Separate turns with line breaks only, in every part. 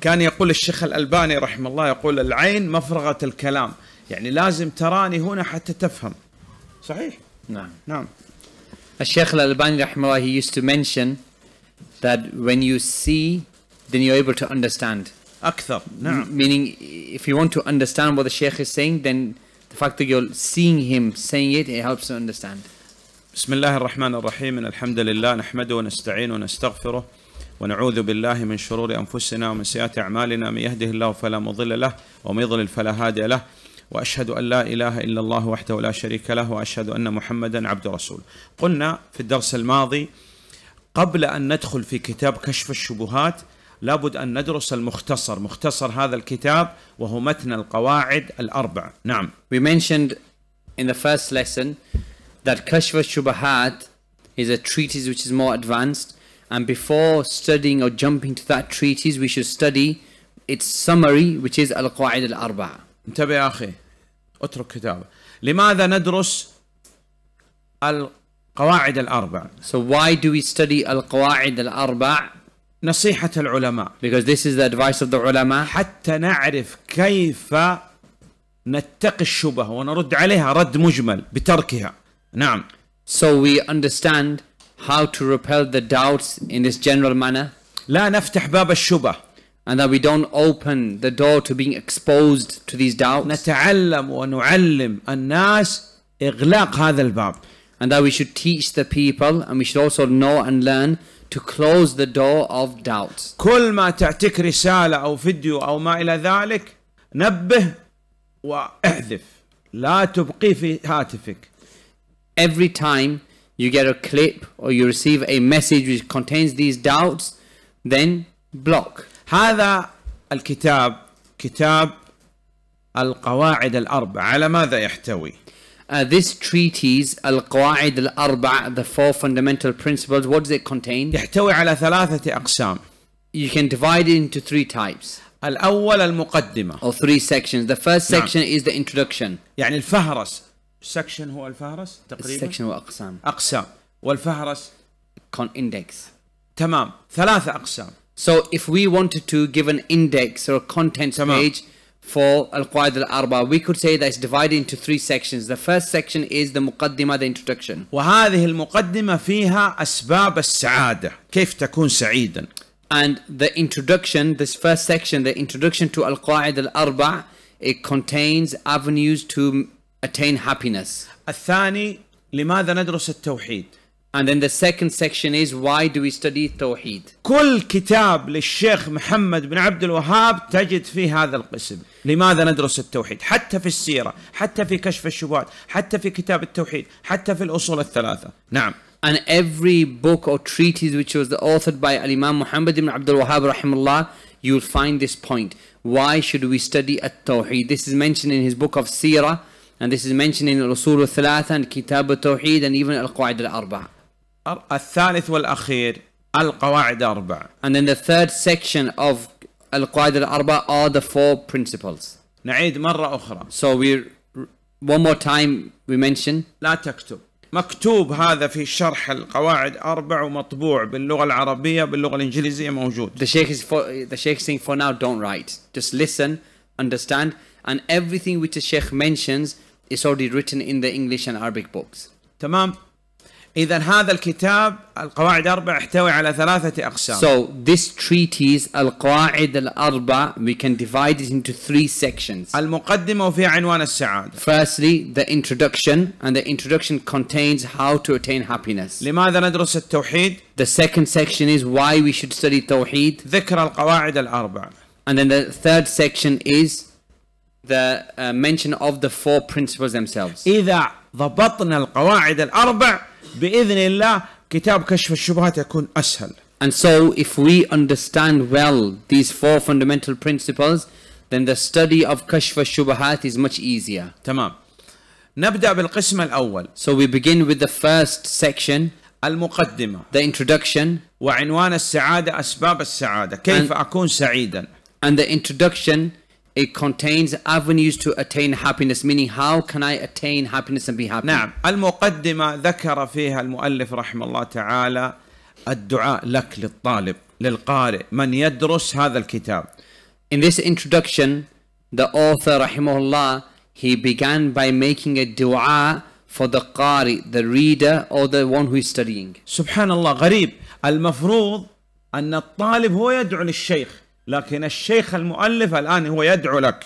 كان يقول الشيخ الألباني رحمه الله يقول العين مفرغة الكلام يعني لازم تراني هنا حتى تفهم صحيح نعم نعم الشيخ الألباني رحمه الله he used to mention that when you see then you're able to understand أكثر نعم meaning if you want to understand what the sheikh is saying then the fact that you're seeing him saying it it helps to understand بسم الله الرحمن الرحيم إن الحمد لله نحمده ونستعينه ونستغفره ونعوذ بالله من شرور أنفسنا ومن سيئات أعمالنا من يهده الله فلا مضل له ومن يضلل فلا هادي له واشهد ان لا اله الا الله وحده لا شريك له واشهد ان محمدا عبد رسول قلنا في الدرس الماضي قبل ان ندخل في كتاب كشف الشبهات لابد ان ندرس المختصر مختصر هذا الكتاب وهو متن القواعد الاربع نعم we mentioned in the first lesson that كشف الشبهات is a treatise which is more advanced And before studying or jumping to that treatise, we should study its summary, which is al-Qawāid القواعد الأربعة. انتبه يا أخي، اترك كتابة. لماذا ندرس القواعد الأربع؟ So why do we study القواعد الأربع؟ نصيحة العلماء. Because this is the advice of the ulama. حتى نعرف كيف نتقي الشبهة ونرد عليها رد مجمل بتركها. نعم. So we understand how to repel the doubts in this general manner. لا نفتح باب الشبه. And that we don't open the door to being exposed to these doubts. نتعلم ونعلم الناس إغلاق هذا الباب. And that we should teach the people and we should also know and learn to close the door of doubts. كل ما رسالة أو فيديو أو ما إلى ذلك نبه واحذف لا تبقي في هاتفك. Every time you get a clip or you receive a message which contains these doubts, then block. هذا الكتاب كتاب القواعد الأربع على ماذا يحتوي؟ Uh, this treatise القواعد الأربع the four fundamental principles what does it contain يحتوي على ثلاثة أقسام you can divide it into three types الأول المقدمة or three sections the first section نعم. is the introduction يعني الفهرس سكشن هو الفهرس تقريبا سكشن هو اقسام اقسام والفهرس كون اندكس تمام ثلاثة اقسام So if we wanted to give an index or a contents تمام. page for القواعد الأربعة we could say that it's divided into three sections the first section is the مقدمة the introduction وهذه المقدمة فيها أسباب السعادة كيف تكون سعيدا and the introduction this first section the introduction to القواعد الأربع it contains avenues to attain happiness. الثاني لماذا ندرس التوحيد؟ And then the second section is why do we study Tawheed? كل كتاب للشيخ محمد بن عبد الوهاب تجد فيه هذا القسم، لماذا ندرس التوحيد؟ حتى في السيرة، حتى في كشف الشبهات، حتى في كتاب التوحيد، حتى في الأصول الثلاثة، نعم. And every book or treatise which was authored by Imam Muhammad ibn Abdul Wahab rahimullah, you'll find this point. Why should we study at Tawheed? This is mentioned in his book of Sirah. And this is mentioned in الأصول الثلاثة and كتاب التوحيد and even القواعد الأربعة. الثالث والأخير القواعد الأربعة. And then the third section of القواعد الأربعة are the four principles. نعيد مرة أخرى. So we one more time we mention لا تكتب. مكتوب هذا في شرح القواعد أربع ومطبوع باللغة العربية باللغة الإنجليزية موجود. The sheikh is for, the sheikh saying for now don't write. Just listen, understand and everything which the sheikh mentions it's already written in the English and Arabic books. تمام إذا هذا الكتاب القواعد أربع يحتوي على ثلاثة أقسام. So this treatise القواعد الأربع we can divide it into three sections. المقدمة وفي عنوان السعادة. Firstly the introduction and the introduction contains how to attain happiness. لماذا ندرس التوحيد؟ The second section is why we should study توحيد. ذكر القواعد الأربع. And then the third section is the uh, mention of the four principles themselves. إذا ضبطنا القواعد الأربع بإذن الله كتاب كشف الشبهات يكون أسهل. And so if we understand well these four fundamental principles then the study of كشف الشبهات is much easier. تمام. نبدأ بالقسم الأول. So we begin with the first section. المقدمة. The introduction. وعنوان السعادة أسباب السعادة. كيف and, أكون سعيدا. And the introduction It contains avenues to attain happiness meaning how can I attain happiness and be happy نعم المقدمة ذكر فيها المؤلف رحمه الله تعالى الدعاء لك للطالب للقارئ من يدرس هذا الكتاب In this introduction the author رحمه الله he began by making a dua for the qari the reader or the one who is studying سبحان الله غريب المفروض أن الطالب هو يدعو للشيخ لكن الشيخ المؤلف الآن هو يدعو لك.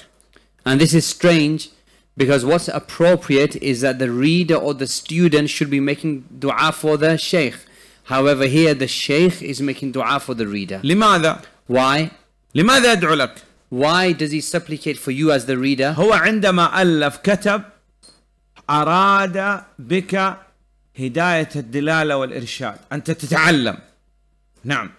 And this is strange because what's appropriate is that the reader or the student should be making dua for the sheikh. However, here the sheikh is making dua for the reader. لماذا؟ Why? لماذا يدعو لك؟ Why does he supplicate for you as the reader? هو عندما ألف كتب أراد بك هداية الدلالة والإرشاد أنت تتعلم نعم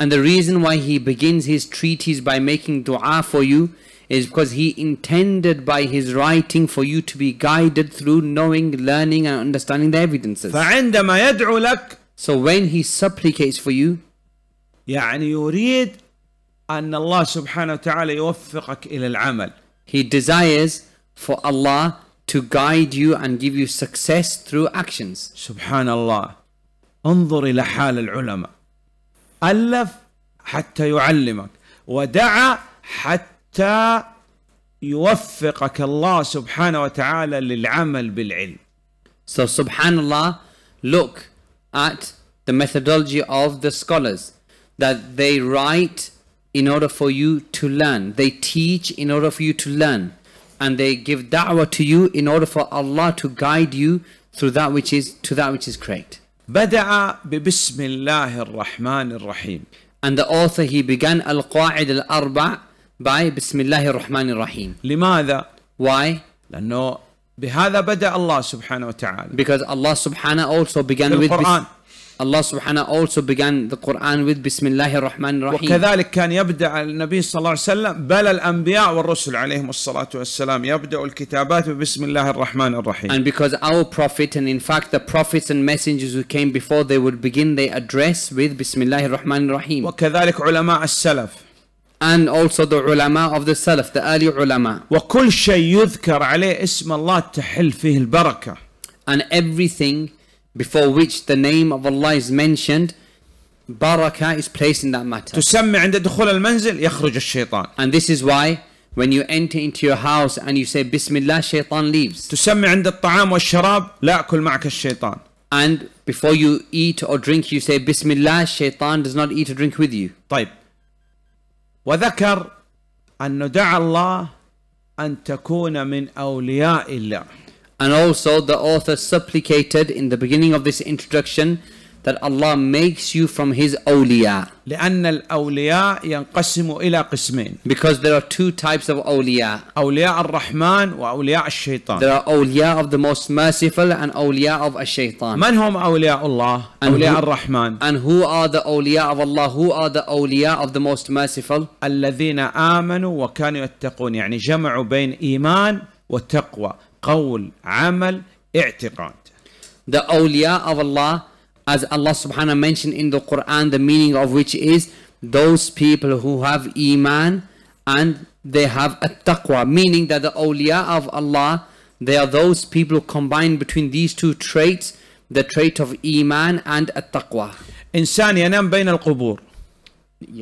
And the reason why he begins his treatise by making dua for you is because he intended by his writing for you to be guided through knowing, learning and understanding the evidences. So when he supplicates for you He desires for Allah to guide you and give you success through actions. Subhanallah, انظر إلى حال العلماء. ألف حتى يعلمك ودعا حتى يوفقك الله سبحانه وتعالى للعمل بالعلم. So subhanallah, look at the methodology of the scholars that they write in order for you to learn. They teach in order for you to learn. And they give da'wah to you in order for Allah to guide you through that which is to that which is great. بدأ ببسم الله الرحمن الرحيم And the author he began القواعد الأربع by بسم الله الرحمن الرحيم لماذا؟ Why؟ لأنه بهذا بدأ الله سبحانه وتعالى. Because Allah سبحانه also began with القرآن. Allah سبحانه also began the Quran with بسم الله الرحمن الرحيم. وكذلك كان يبدأ النبي صلى الله عليه وسلم بل الأنبياء والرسل عليهم الصلاة والسلام يبدأ الكتابات بسم الله الرحمن الرحيم. And because our prophet and in fact the prophets and messengers who came before they would begin their address with بسم الله الرحمن الرحيم. وكذلك علماء السلف. and also the ulama of the salaf, the early ulama. وكل شيء يذكر عليه اسم الله تحل فيه البركة. And everything before which the name of Allah is mentioned, baraka is placed in that matter. تسمى عند دخول المنزل يخرج الشيطان. And this is why when you enter into your house and you say Bismillah, shaitan leaves. تسمى عند الطعام والشراب لا أكل معك الشيطان. And before you eat or drink, you say Bismillah, shaitan does not eat or drink with you. طيب وذكر أن دعا الله أن تكون من أولياء الله. And also the author supplicated in the beginning of this introduction that Allah makes you from his awliya. لأن الأولياء ينقسم إلى قسمين. Because there are two types of awliya. wa الرحمن وأولياء الشيطان. There are awliya of the most merciful and awliya of الشيطان. من هم أولياء الله؟ and أولياء who, الرحمن. And who are the awliya of Allah? Who are the awliya of the most merciful? الذين آمنوا وكانوا يتقون يعني جمعوا بين إيمان وتقوى قول عمل اعتقاد. The awliya of Allah as Allah subhanahu mentioned in the Quran, the meaning of which is those people who have Iman and they have a taqwa meaning that the awliya of Allah, they are those people who combine between these two traits, the trait of Iman and at-taqwa. إنسان ينام بين القبور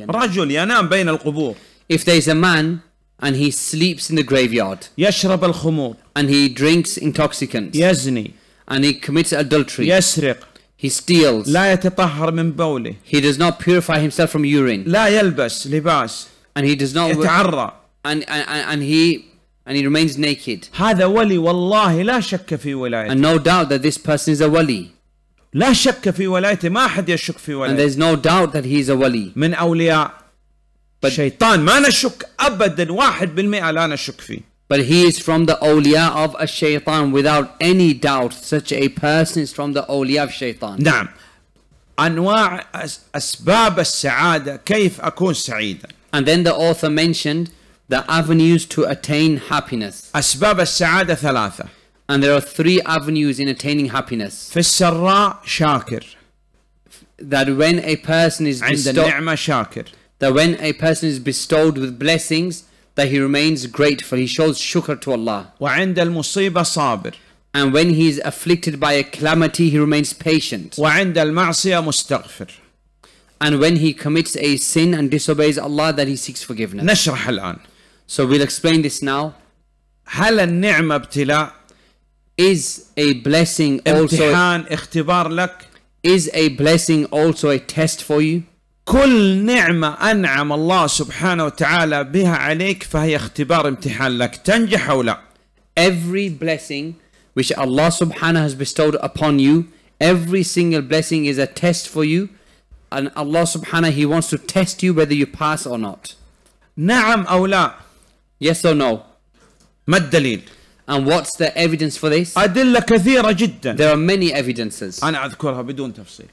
رجل ينام بين القبور If there is a man and he sleeps in the graveyard يشرب الخمور and he drinks intoxicants يزني and he commits adultery يسرق He steals. لا يتطهر من بوله. He does not purify himself from urine. لا يلبس لباس. And he does not يتعرى. And, and, and he and he remains naked. هذا ولي والله لا شك في ولايته. And no doubt that this person is a wali. لا شك في ولايته ما أحد يشك في ولايته. And there is no doubt that he is a wali. من أولياء But شيطان ما نشك أبدا واحد بالمئة لا نشك فيه. but he is from the awliya of a shaitan, without any doubt such a person is from the awliya of shaitan. نعم أنواع أسباب السعادة كيف أكون سعيدا and then the author mentioned the avenues to attain happiness أسباب السعادة ثلاثة and there are three avenues in attaining happiness في السراء شاكر that when a person is عند النعمة شاكر that when a person is bestowed with blessings that he remains grateful, he shows shukr to Allah. وعند المصيبة صابر. And when he is afflicted by a calamity, he remains patient. وعند المعصية مستغفر. And when he commits a sin and disobeys Allah, that he seeks forgiveness. نشرح الآن. So we'll explain this now. هل النعمة ابتلاء؟ Is a blessing also امتحان اختبار لك؟ Is a blessing also a test for you? كل نعمة أنعم الله سبحانه وتعالى بها عليك فهي اختبار امتحان لك تنجح أو لا Every blessing which Allah subhanahu has bestowed upon you every single blessing is a test for you and Allah subhanahu he wants to test you whether you pass or not نعم أو لا Yes or no ما الدليل And what's the evidence for this? أدلة كثيرة جدا. There are many evidences. أنا أذكرها بدون تفصيل.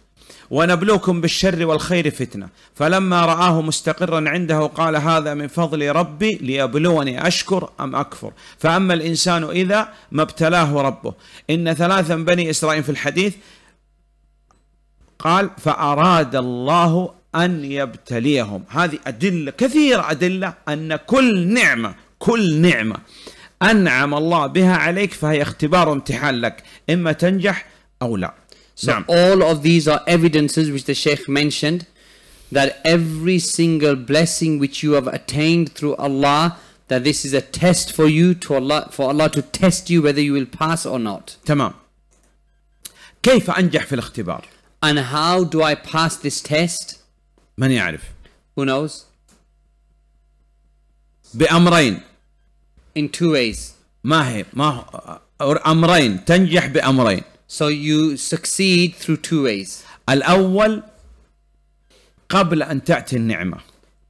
ونبلوكم بالشر والخير فتنة فلما رآه مستقرا عنده قال هذا من فضل ربي ليبلوني أشكر أم أكفر فأما الإنسان إذا ما ابتلاه ربه إن ثلاثا بني إسرائيل في الحديث قال فأراد الله أن يبتليهم هذه أدلة كثيرة أدلة أن كل نعمة كل نعمة أنعم الله بها عليك فهي اختبار امتحان لك إما تنجح أو لا So no. all of these are evidences which the Shaykh mentioned that every single blessing which you have attained through Allah that this is a test for you to Allah for Allah to test you whether you will pass or not. تمام. كيف أنجح في الاختبار؟ And how do I pass this test? من يعرف؟ Who knows? بأمرين. In two ways. ما هي ما أمرين تنجح بأمرين. So you succeed through two ways. الأول قبل أن تأتي النعمة.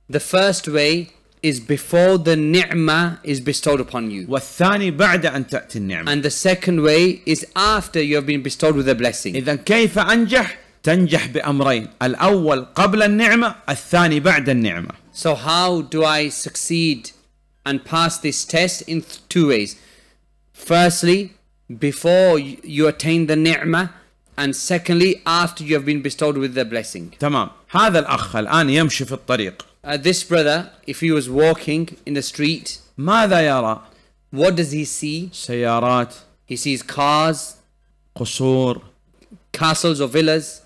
The first way is before the ni'mah is bestowed upon you. والثاني بعد أن تأتي النعمة. And the second way is after you have been bestowed with a blessing. إذا كيف أنجح؟ تنجح بأمرين، الأول قبل النعمة، الثاني بعد النعمة. So how do I succeed and pass this test in two ways? Firstly, before you attain the ni'mah and secondly after you have been bestowed with the blessing تمام هذا الأخ الآن يمشي في الطريق uh, this brother if he was walking in the street ماذا يرى what does he see سيارات he sees cars قصور castles or villas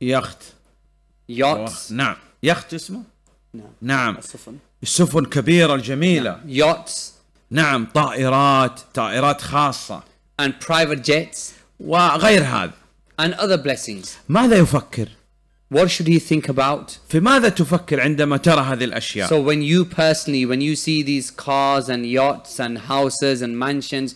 يخت yachts نعم يخت اسمه نعم نعم السفن السفن كبيرة الجميلة yachts نعم طائرات طائرات خاصة and private jets وغير هذا and other blessings ماذا يفكر What should he think about? في ماذا تفكر عندما ترى هذه الأشياء? So when you personally, when you see these cars and yachts and houses and mansions,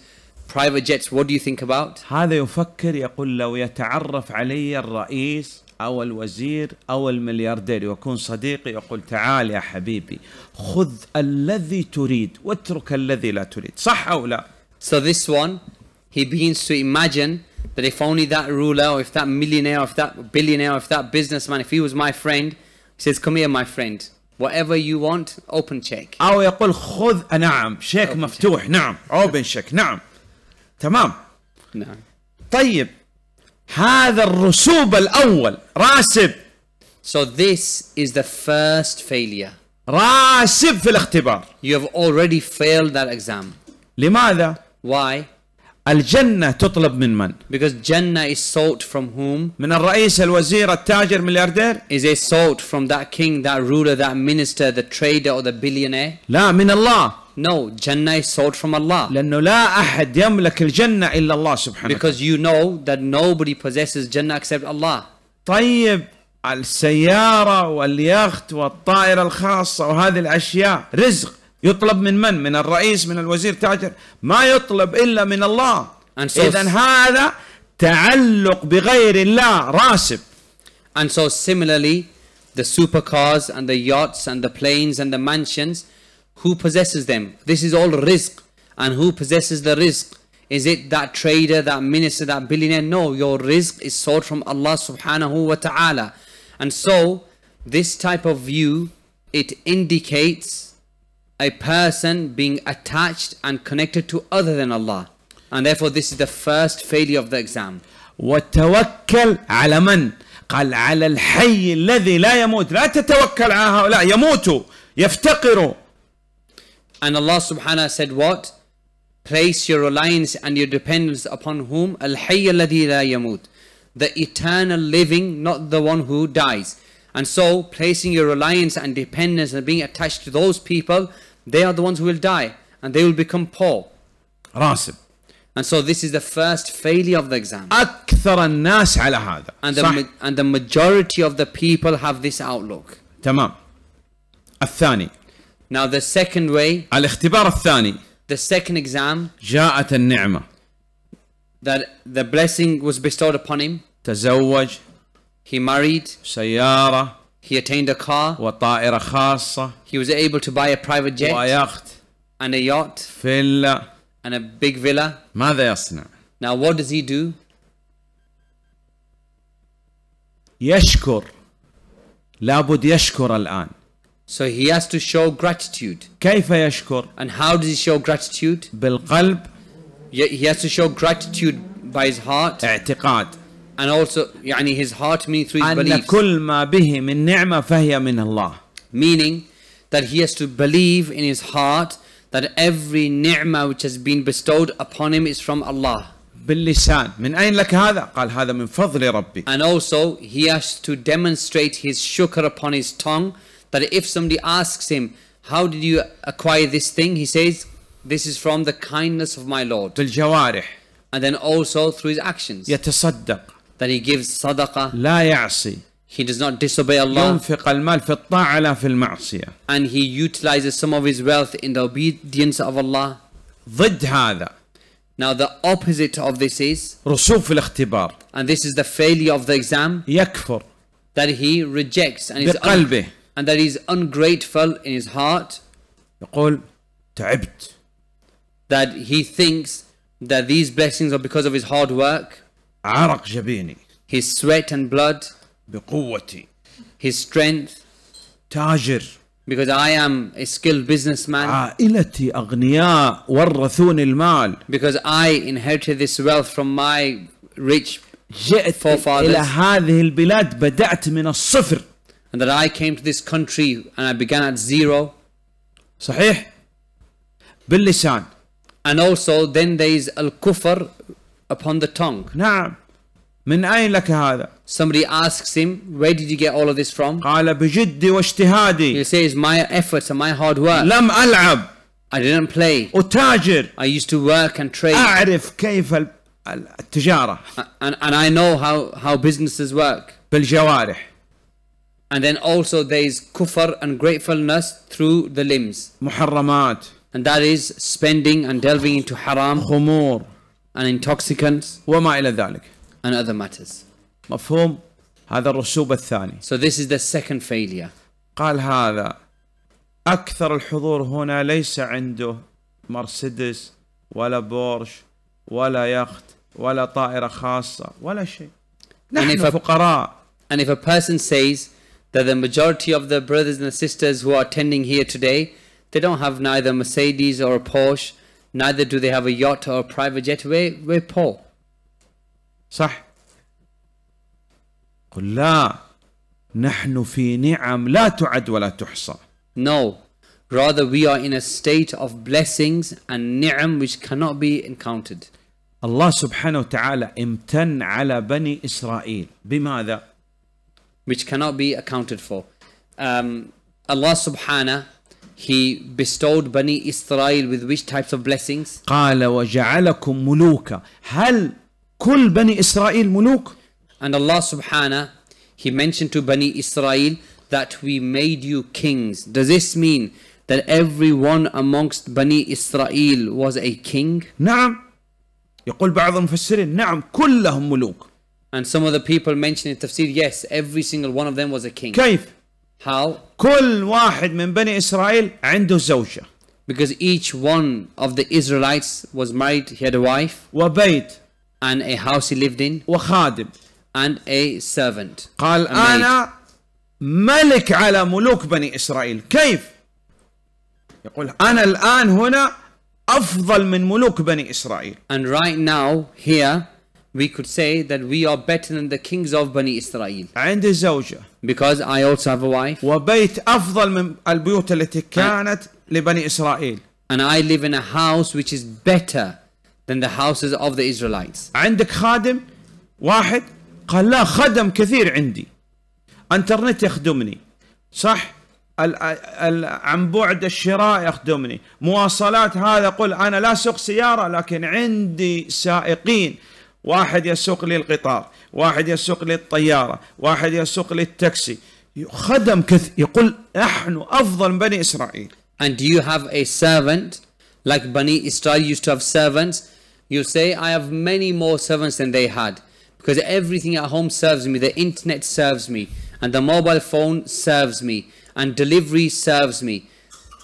private jets, what do you think about? هذا يفكر يقول لو يتعرف علي الرئيس أو الوزير أو الملياردير يكون صديقي يقول تعال يا حبيبي خذ الذي تريد واترك الذي لا تريد صح أو لا؟ So this one he begins to imagine that if only that ruler or if that millionaire or if that billionaire or if that businessman, if he was my friend, he says, come here my friend. Whatever you want, open check. أو يقول خذ نعم شيك مفتوح نعم open check نعم تمام نعم طيب هذا الرسوب الأول راسب So this is the first failure. راسب في الاختبار. You have already failed that exam. لماذا؟ Why? الجنة تطلب من من؟ Because Jannah is sought from whom? من الرئيس الوزير التاجر ملياردير؟ Is it sought from that king, that ruler, that minister, the trader or the billionaire? لا من الله. No, Jannah is sought from Allah. لأنه لا أحد يملك الجنة إلا الله سبحانه. Because you know that nobody possesses Jannah except Allah. طيب السيارة واليخت والطائرة الخاصة وهذه الأشياء رزق. يطلب من من؟ من الرئيس من الوزير تاجر ما يطلب إلا من الله so إذا هذا تعلق بغير الله راسب And so similarly the supercars and the yachts and the planes and the mansions who possesses them this is all risk and who possesses the risk is it that trader that minister that billionaire no your risk is sought from Allah subhanahu wa ta'ala and so this type of view it indicates a person being attached and connected to other than Allah. And therefore this is the first failure of the exam. وتوكل على من؟ قال على الحي الذي لا يموت لا تتوكل على هؤلاء يموتوا يفتقروا And Allah subhanahu said what? Place your reliance and your dependence upon whom? Al-Hayy The eternal living, not the one who dies. And so placing your reliance and dependence and being attached to those people, they are the ones who will die and they will become poor. راسب. And so this is the first failure of the exam. أكثر الناس على هذا. And the, and the majority of the people have this outlook. تمام. الثاني. Now the second way. الاختبار الثاني. The second exam. جاءت النعمة. That the blessing was bestowed upon him. تزوج. He married سيارة He attained a car وطائرة خاصة He was able to buy a private jet ويخت and a yacht فيلا and a big villa ماذا يصنع؟ Now what does he do? يشكر لابد يشكر الآن So he has to show gratitude. كيف يشكر؟ And how does he show gratitude? بالقلب. He has to show gratitude by his heart. اعتقاد and also يعني his heart means through his beliefs. كل ما به من نعمة فهي من الله. Meaning that he has to believe in his heart that every نعمة which has been bestowed upon him is from Allah. باللسان من أين لك هذا؟ قال هذا من فضل ربي. And also he has to demonstrate his shukr upon his tongue that if somebody asks him how did you acquire this thing he says this is from the kindness of my Lord. بالجوارح. And then also through his actions. يتصدق that he gives sadaqah لا يعصي he does not disobey Allah ينفق المال في الطاعة لا في المعصية and he utilizes some of his wealth in the obedience of Allah ضد هذا Now the opposite of this is رسوف الاختبار and this is the failure of the exam يكفر that he rejects and is بقلبه and that he is ungrateful in his heart يقول تعبت that he thinks that these blessings are because of his hard work عرق جبيني his sweat and blood بقوتي his strength تاجر because I am a skilled businessman عائلتي أغنياء ورثوني المال because I inherited this wealth from my rich جئت إلى هذه البلاد بدأت من الصفر and that I came to this country and I began at zero صحيح باللسان and also then there is al-kufr upon the tongue نعم من أين لك هذا Somebody asks him, where did you get all of this from? قال بجدي واجتهادي. He says, my efforts and my hard work. لم ألعب. I didn't play. أتاجر. I used to work and trade. أعرف كيف التجارة. And, and I know how, how businesses work. بالجوارح. And then also there is kufr and gratefulness through the limbs. محرمات. And that is spending and delving into haram. خمور. and intoxicants وما إلى ذلك and other matters مفهوم هذا الرسوب الثاني so this is the second failure قال هذا أكثر الحضور هنا ليس عنده مرسيدس ولا بورش ولا يخت ولا طائرة خاصة ولا شيء نحن فقراء and if a person says that the majority of the brothers and sisters who are attending here today they don't have neither Mercedes or a Porsche neither do they have a yacht or a private jet. way are صح قل لا نحن في نعم لا تعد ولا تحصى No, rather we are in a state of blessings and نعم which cannot be encountered. الله سبحانه وتعالى امتن على بني إسرائيل بماذا؟ Which cannot be accounted for. Um, Allah subhanahu he bestowed Bani Israel with which types of blessings? قال وجعلكم ملوكا هل كل بني إسرائيل ملوك؟ And Allah subhanahu He mentioned to Bani Israel that we made you kings. Does this mean that everyone amongst Bani Israel was a king? نعم يقول بعض المفسرين نعم كلهم ملوك And some of the people mentioned in tafsir, yes, every single one of them was a king. كيف؟ How? كل واحد من بني إسرائيل عنده زوجة. Because each one of the Israelites was married, he had a wife. وبيت. And a house he lived in. وخادم. And a servant. قال a أنا ملك على ملوك بني إسرائيل. كيف؟ يقول أنا الآن هنا أفضل من ملوك بني إسرائيل. And right now here we could say that we are better than the kings of Bani Israel. عندي زوجة. Because I also have a wife. وبيت أفضل من البيوت التي كانت لبني إسرائيل. And I live in a house which is better than the houses of the Israelites. عندك خادم واحد قال لا خدم كثير عندي. انترنت يخدمني. صح؟ عن بعد الشراء يخدمني مواصلات هذا قل أنا لا سوق سيارة لكن عندي سائقين واحد يسوق لي القطار واحد يسوق لي الطيارة واحد يسوق لي التاكسي خدم كث يقول نحن أفضل من بني إسرائيل And do you have a servant like Bani Israel used to have servants? You say, I have many more servants than they had because everything at home serves me. The internet serves me and the mobile phone serves me and delivery serves me.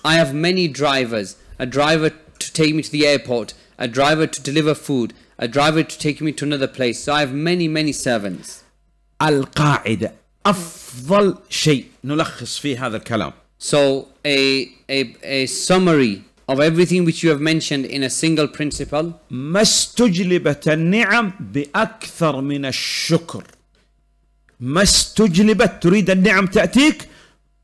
I have many drivers, a driver to take me to the airport, a driver to deliver food, a driver to take me to another place. So I have many many servants. القاعدة أفضل شيء نلخص فيه هذا الكلام. So a a a summary of everything which you have mentioned in a single principle. ما استجلبت النعم بأكثر من الشكر. ما استجلبت تريد النعم تأتيك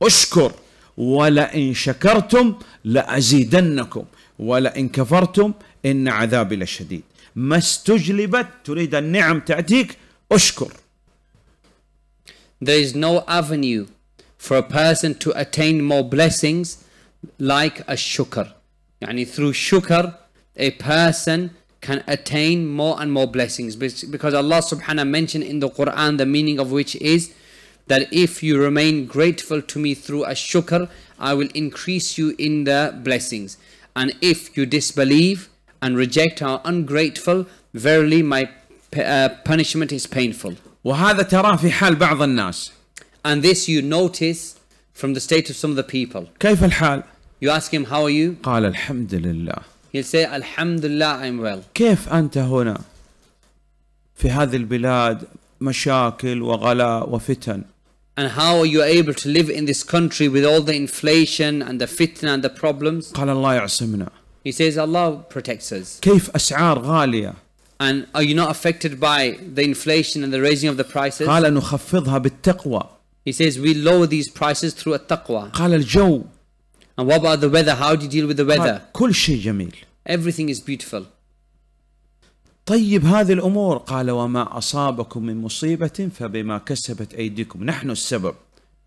اشكر ولئن شكرتم لأزيدنكم ولئن كفرتم إن عذابي لشديد ما استجلبت تريد النعم تأتيك اشكر There is no avenue for a person to attain more blessings like a shukr. يعني through shukr a person can attain more and more blessings because Allah subhanahu mentioned in the Quran the meaning of which is that if you remain grateful to me through a shukr I will increase you in the blessings and if you disbelieve and reject are ungrateful, verily my uh, punishment is painful. وهذا ترى في حال بعض الناس. And this you notice from the state of some of the people. كيف الحال؟ You ask him how are you? قال الحمد لله. He'll say alhamdulillah I'm well. كيف أنت هنا؟ في هذه البلاد مشاكل وغلاء وفتن. And how are you able to live in this country with all the inflation and the fitna and the problems? قال الله يعصمنا. He says Allah protects us. كيف أسعار غالية؟ And are you not affected by the inflation and the raising of the prices? قال نخفضها بالتقوى. He says we lower these prices through التقوى. قال الجو. And what about the weather? How do you deal with the weather? كل شيء جميل. Everything is beautiful. طيب هذه الأمور قال وما أصابكم من مصيبة فبما كسبت أيديكم نحن السبب.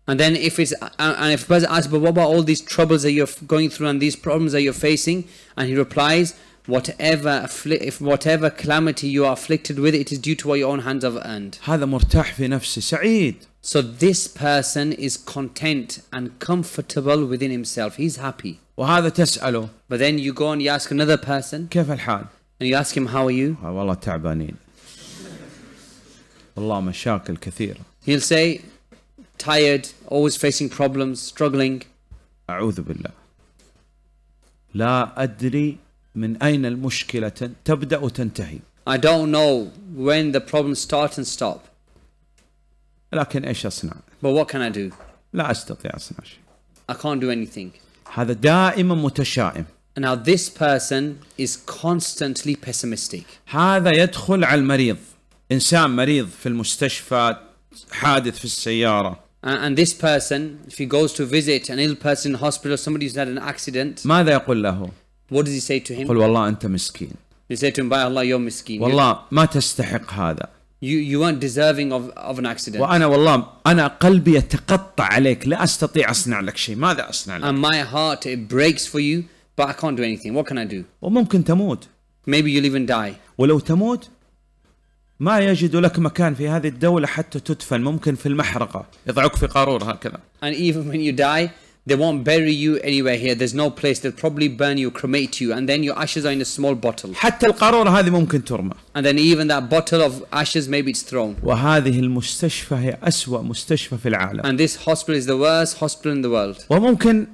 And then if it's and if person asks, but what about all these troubles that you're going through and these problems that you're facing? And he replies, whatever if whatever calamity you are afflicted with, it is due to what your own hands have earned. هذا مرتاح في سعيد. So this person is content and comfortable within himself. He's happy. وهذا تسأله. But then you go and you ask another person. كيف الحال؟ And you ask him how are you? والله تعبانين. والله مشاكل كثيرة. He'll say tired, always facing problems, struggling. أعوذ بالله. لا أدري من أين المشكلة تبدأ وتنتهي. I don't know when the problems start and stop. لكن ايش اصنع؟ But what can I do? لا استطيع اصنع شيء. I can't do anything. هذا دائما متشائم. Now this person is constantly pessimistic. هذا يدخل على المريض، انسان مريض في المستشفى، حادث في السيارة. and this person if he goes to visit an ill person in hospital somebody who's had an accident ماذا يقول له what does he say to him قل والله أنت مسكين he said to him by Allah you're مسكين والله ما تستحق هذا you you weren't deserving of of an accident وانا والله انا قلبي يتقطع عليك لا استطيع اصنع لك شيء ماذا اصنع لك and my heart it breaks for you but I can't do anything what can I do وممكن تموت maybe you'll even die ولو تموت ما يجد لك مكان في هذه الدولة حتى تدفن ممكن في المحرقة يضعوك في قارور هكذا and even when you die they won't bury you anywhere here there's no place they'll probably burn you cremate you and then your ashes are in a small bottle حتى القارورة هذه ممكن ترمى and then even that bottle of ashes maybe it's thrown وهذه المستشفى هي أسوأ مستشفى في العالم and this hospital is the worst hospital in the world وممكن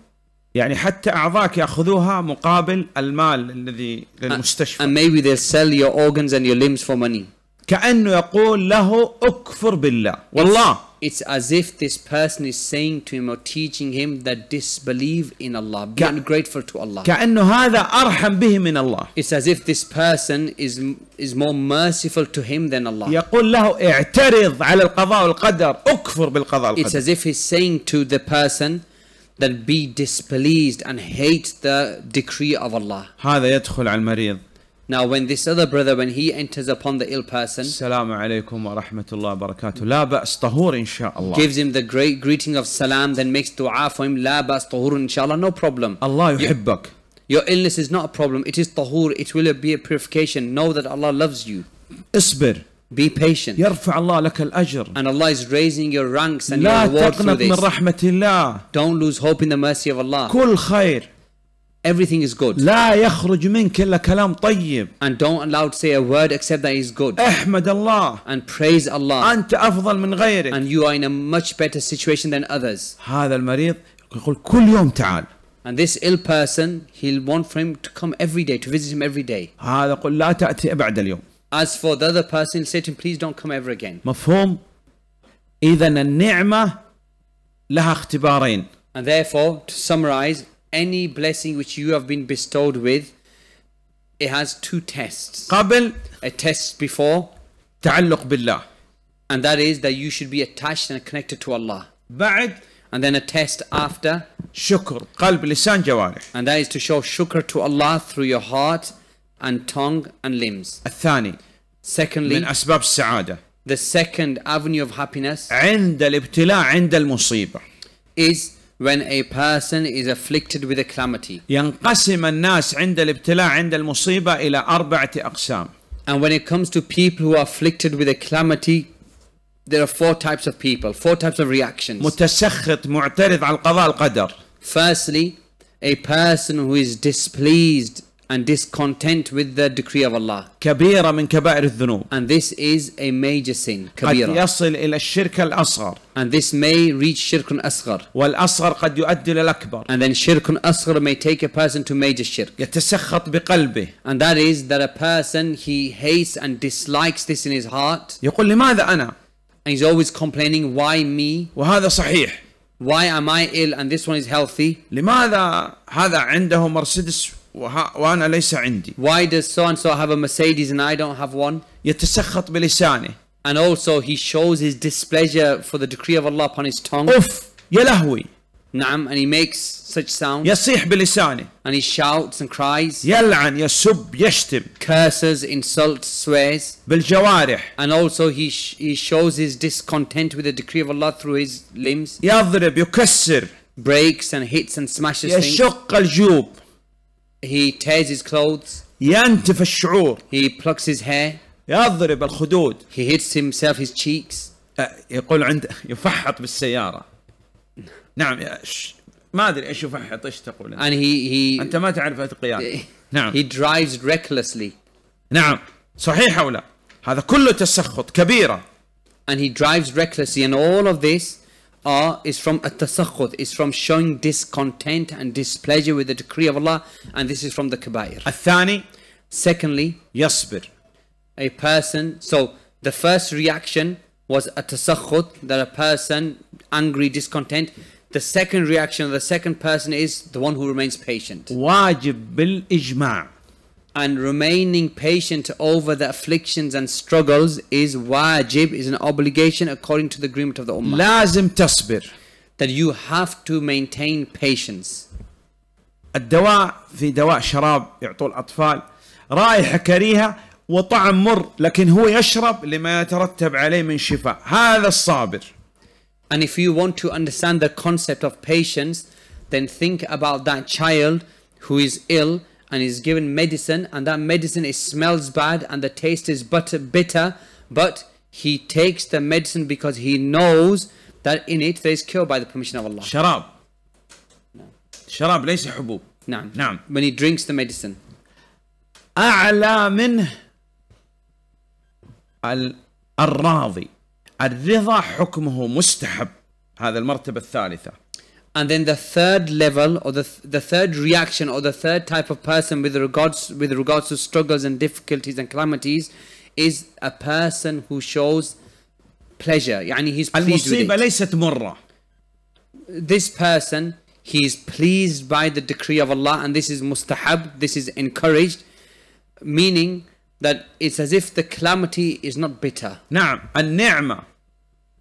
يعني حتى اعضاك ياخذوها مقابل المال الذي للمستشفى and maybe they'll sell your organs and your limbs for money كأنه يقول له اكفر بالله والله It's as if this person is saying to him or teaching him that disbelieve in Allah, be ungrateful to Allah. كأنه هذا أرحم به من الله. It's as if this person is is more merciful to him than Allah. يقول له اعترض على القضاء والقدر، اكفر بالقضاء والقدر. It's as if he's saying to the person that be displeased and hate the decree of Allah. هذا يدخل على المريض. Now when this other brother, when he enters upon the ill person, عليكم ورحمة الله وبركاته. لا بأس إن شاء الله. Gives him the great greeting of salam, then makes dua for him. لا بأس طهور إن شاء الله. No problem. Allah يحبك. Your illness is not a problem. It is tahur. It will be a purification. Know that Allah loves you. اصبر. Be patient. يرفع الله لك الأجر. And Allah is raising your ranks and your reward through this. لا تقنط من رحمة الله. Don't lose hope in the mercy of Allah. كل خير. Everything is good. لا يخرج منك إلا كلام طيب. And don't allow to say a word except that is good. احمد الله. And praise Allah. أنت أفضل من غيرك. And you are in a much better situation than others. هذا المريض يقول كل يوم تعال. And this ill person, he'll want for him to come every day, to visit him every day. هذا قل لا تأتي بعد اليوم. As for the other person, he'll say to him, please don't come ever again. مفهوم؟ إذا النعمة لها اختبارين. And therefore, to summarize, any blessing which you have been bestowed with it has two tests قبل a test before تعلق بالله and that is that you should be attached and connected to Allah بعد and then a test after شكر قلب لسان جوارح and that is to show shukr to Allah through your heart and tongue and limbs الثاني secondly من أسباب السعادة the second avenue of happiness عند الابتلاء عند المصيبة is when a person is afflicted with a calamity ينقسم الناس عند الابتلاء عند المصيبة إلى أربعة أقسام and when it comes to people who are afflicted with a calamity there are four types of people four types of reactions متسخط معترض على القضاء القدر firstly a person who is displeased and discontent with the decree of Allah. كبيرة من كبائر الذنوب. And this is a major sin. كبيرة. قد يصل إلى الشرك الأصغر. And this may reach شرك أصغر. والأصغر قد يؤدي إلى الأكبر. And then شرك أصغر may take a person to major shirk. يتسخط بقلبه. And that is that a person he hates and dislikes this in his heart. يقول لماذا أنا؟ And he's always complaining why me? وهذا صحيح. Why am I ill and this one is healthy? لماذا هذا عنده مرسيدس وأنا ليس عندي. Why does so and so have a Mercedes and I don't have one? يتسخط بلسانه. And also he shows his displeasure for the decree of Allah upon his tongue. أوف يا لهوي. نعم and he makes such sound. يصيح بلسانه. And he shouts and cries. يلعن يسب يشتم. Curses, insults, swears. بالجوارح. And also he sh he shows his discontent with the decree of Allah through his limbs. يضرب يكسر. Breaks and hits and smashes يشق things. الجوب. He tears his clothes. ينتف الشعور. He plucks his hair. يضرب الخدود. He hits himself his cheeks. يقول عند يفحط بالسيارة. نعم ما ادري ايش يفحط ايش تقول انت. And he he انت ما تعرف القيادة. نعم. He drives recklessly. نعم صحيح او لا؟ هذا كله تسخط كبيرة. And he drives recklessly and all of this are is from at tasakhud is from showing discontent and displeasure with the decree of Allah, and this is from the kabair. الثاني, secondly, yasbir, A person, so the first reaction was at tasakhud that a person angry, discontent. The second reaction of the second person is the one who remains patient. bil-ijma and remaining patient over the afflictions and struggles is wajib, is an obligation according to the agreement of the Ummah. لازم تصبر. That you have to maintain patience. الدواء في دواء شراب يعطوه الأطفال رائحة كريهة وطعم مر لكن هو يشرب لما يترتب عليه من شفاء هذا الصابر. And if you want to understand the concept of patience, then think about that child who is ill and he's given medicine and that medicine is smells bad and the taste is butter, bitter but he takes the medicine because he knows that in it there is cure by the permission of Allah. شراب. No. شراب ليس حبوب. نعم. نعم. When he drinks the medicine. أعلى منه الراضي الرضا حكمه مستحب هذا المرتبة الثالثة and then the third level or the, th the third reaction or the third type of person with regards, with regards to struggles and difficulties and calamities is a person who shows pleasure. يعني he's pleased with it. ليست مرة. This person, he is pleased by the decree of Allah and this is mustahab, this is encouraged, meaning that it's as if the calamity is not bitter. نعم النعمة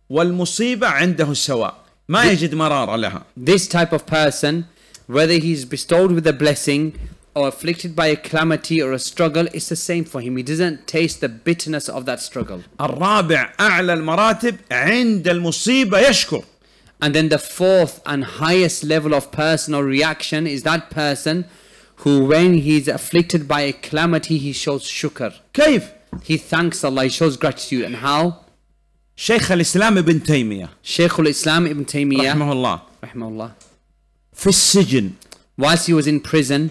والمصيبة عنده سواء. ما يجد This type of person, whether he is bestowed with a blessing or afflicted by a calamity or a struggle, it's the same for him. He doesn't taste the bitterness of that struggle. الرابع أعلى المراتب عند المصيبة يشكر And then the fourth and highest level of personal reaction is that person who when he is afflicted by a calamity, he shows shukr. كيف? He thanks Allah, he shows gratitude. And how? شيخ الاسلام ابن تيميه شيخ الاسلام ابن تيميه رحمه الله رحمه الله في السجن whilst he was in prison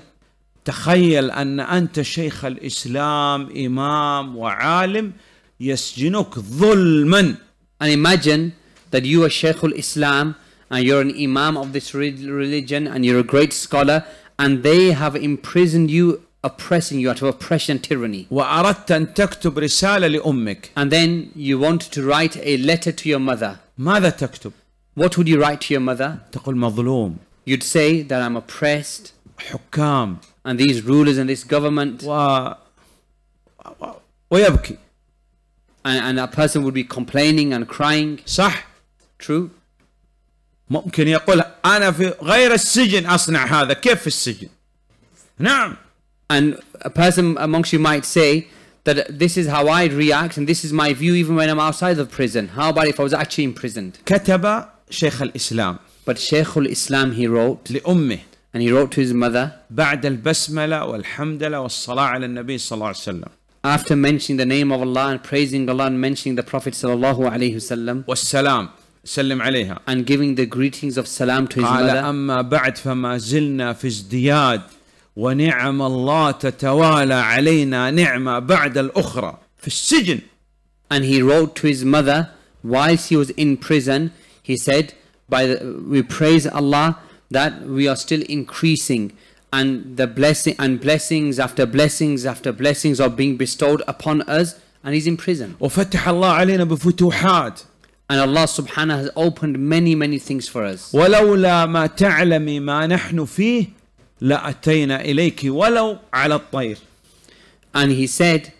تخيل ان انت شيخ الاسلام امام وعالم يسجنك ظلما and imagine that you are شيخ الاسلام and you're an imam of this religion and you're a great scholar and they have imprisoned you oppressing you out of oppression and tyranny. وأردت أن تكتب رسالة لأمك. And then you want to write a letter to your mother. ماذا تكتب؟ What would you write to your mother? تقول مظلوم. You'd say that I'm oppressed. حكام. And these rulers and this government. و... ويبكي. And, and that person would be complaining and crying. صح. True. ممكن يقول أنا في غير السجن أصنع هذا كيف في السجن؟ نعم. And a person amongst you might say that this is how I react and this is my view even when I'm outside of prison. How about if I was actually imprisoned? كتب شيخ الإسلام. But شيخ الإسلام he wrote لأمه and he wrote to his mother بعد البسملة لله والصلاة على النبي صلى الله عليه وسلم after mentioning the name of Allah and praising Allah and mentioning the Prophet صلى الله عليه وسلم والسلام سلم عليها and giving the greetings of salam to his قال mother أما بعد فما زلنا في ازدياد ونعم الله تتوالى علينا نعمة بعد الأخرى في السجن And he wrote to his mother whilst he was in prison he said by the, we praise Allah that we are still increasing and the blessing and blessings after blessings after blessings are being bestowed upon us and he's in prison وفتح الله علينا بفتوحات And Allah subhanahu has opened many many things for us. ولولا ما تعلم ما نحن فيه لأتينا إليك ولو على الطير. And he said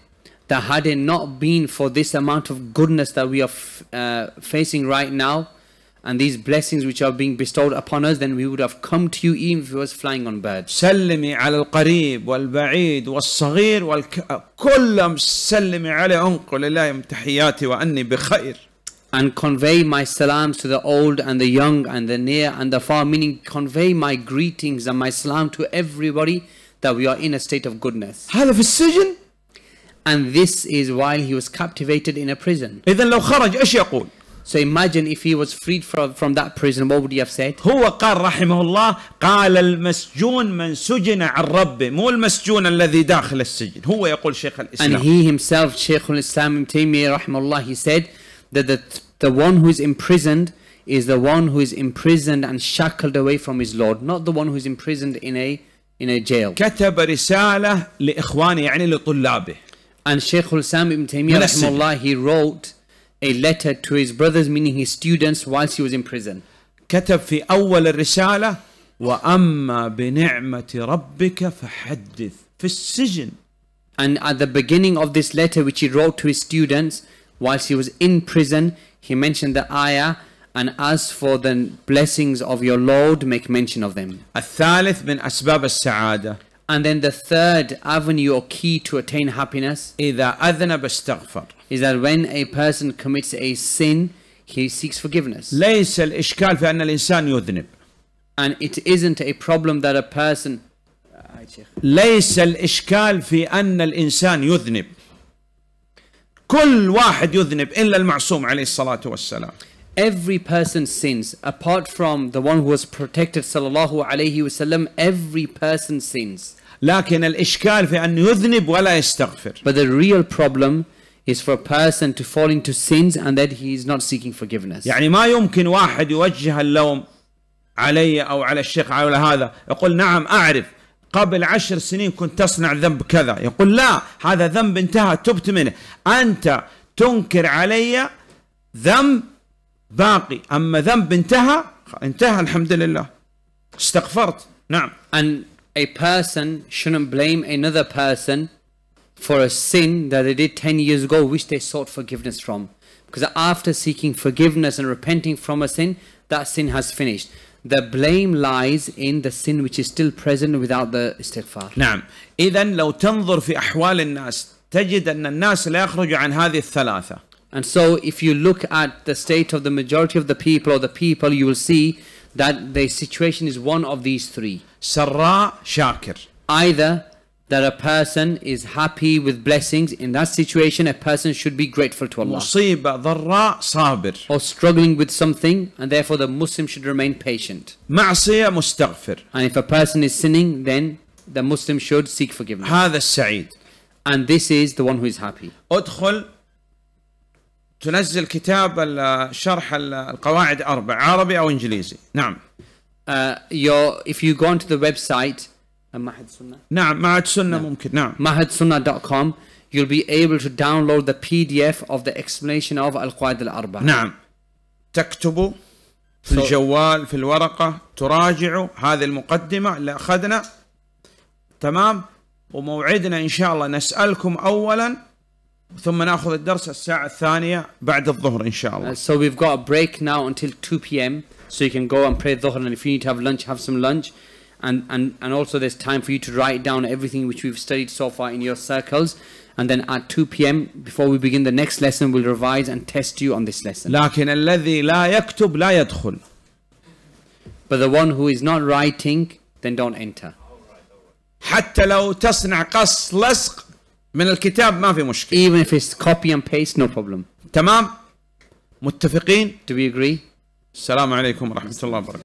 that had it not been for this amount of goodness that we are uh, facing right now and these blessings which are being bestowed upon us then we would have come to you even if it was flying on birds. سلمي على القريب والبعيد والصغير والك... كلهم سلمي عليه انقل لله تحياتي واني بخير. and convey my salams to the old and the young and the near and the far, meaning convey my greetings and my salam to everybody that we are in a state of goodness. هذا في السجن and this is while he was captivated in a prison. إذا لو خرج إيش يقول؟ So imagine if he was freed from, from that prison, what would he have said? هو قال رحمه الله قال المسجون من سجن عن ربه مو المسجون الذي داخل السجن هو يقول شيخ الإسلام. And he himself شيخ الإسلام ابن تيمية رحمه الله he said that the, the one who is imprisoned is the one who is imprisoned and shackled away from his Lord, not the one who is imprisoned in a in a jail. كتب رسالة يعني لطلابه. And Sheikh Hussam ibn Taymiyyah he wrote a letter to his brothers, meaning his students, whilst he was in prison. كتب في أول الرسالة وأما بنعمة ربك فحدث في السجن. And at the beginning of this letter which he wrote to his students, whilst he was in prison, he mentioned the ayah and as for the blessings of your Lord, make mention of them. And then the third avenue or key to attain happiness is that when a person commits a sin, he seeks forgiveness. And it isn't a problem that a person ليس الإشكال في أن الإنسان يذنب. كل واحد يذنب إلا المعصوم عليه الصلاة والسلام every person sins apart from the one who was protected صلى الله عليه وسلم every person sins لكن الإشكال في أن يذنب ولا يستغفر but the real problem is for a person to fall into sins and that he is not seeking forgiveness يعني ما يمكن واحد يوجه اللوم علي أو على الشيخ أو على هذا يقول نعم أعرف قبل عشر سنين كنت تصنع ذنب كذا يقول لا هذا ذنب انتهى تبت منه أنت تنكر علي ذنب باقي أما ذنب انتهى انتهى الحمد لله استغفرت نعم And a person shouldn't blame another person for a sin that they did 10 years ago which they sought forgiveness from because after seeking forgiveness and repenting from a sin that sin has finished the blame lies in the sin which is still present without the istighfar. نعم إذا لو تنظر في أحوال الناس تجد أن الناس لا يخرج عن هذه الثلاثة. And so if you look at the state of the majority of the people or the people you will see that the situation is one of these three. سراء شاكر. Either that a person is happy with blessings, in that situation a person should be grateful to Allah. مصيبة ضراء صابر. Or struggling with something and therefore the Muslim should remain patient. معصية مستغفر. And if a person is sinning then the Muslim should seek forgiveness. هذا السعيد. And this is the one who is happy. ادخل تنزل كتاب الشرح القواعد أربع عربي أو إنجليزي. نعم. Uh, your, if you go onto the website ما سنة نعم معهد سنة نعم. ممكن نعم معهد حد سنة دوت كوم you'll be able to download the PDF of the explanation of القواعد الأربعة نعم تكتبه في so, الجوال في الورقة تراجعه هذه المقدمة اللي أخذنا تمام وموعدنا إن شاء الله نسألكم أولا ثم نأخذ الدرس الساعة الثانية بعد الظهر إن شاء الله uh, so we've got a break now until 2 p.m. so you can go and pray الظهر and if you need to have lunch have some lunch and, and, and also there's time for you to write down everything which we've studied so far in your circles and then at 2 p.m. before we begin the next lesson we'll revise and test you on this lesson لكن الذي لا يكتب لا يدخل But the one who is not writing then don't enter حتى لو تصنع قص لصق من الكتاب ما في مشكلة Even if it's copy and paste no problem تمام متفقين Do we agree السلام عليكم ورحمة الله وبركاته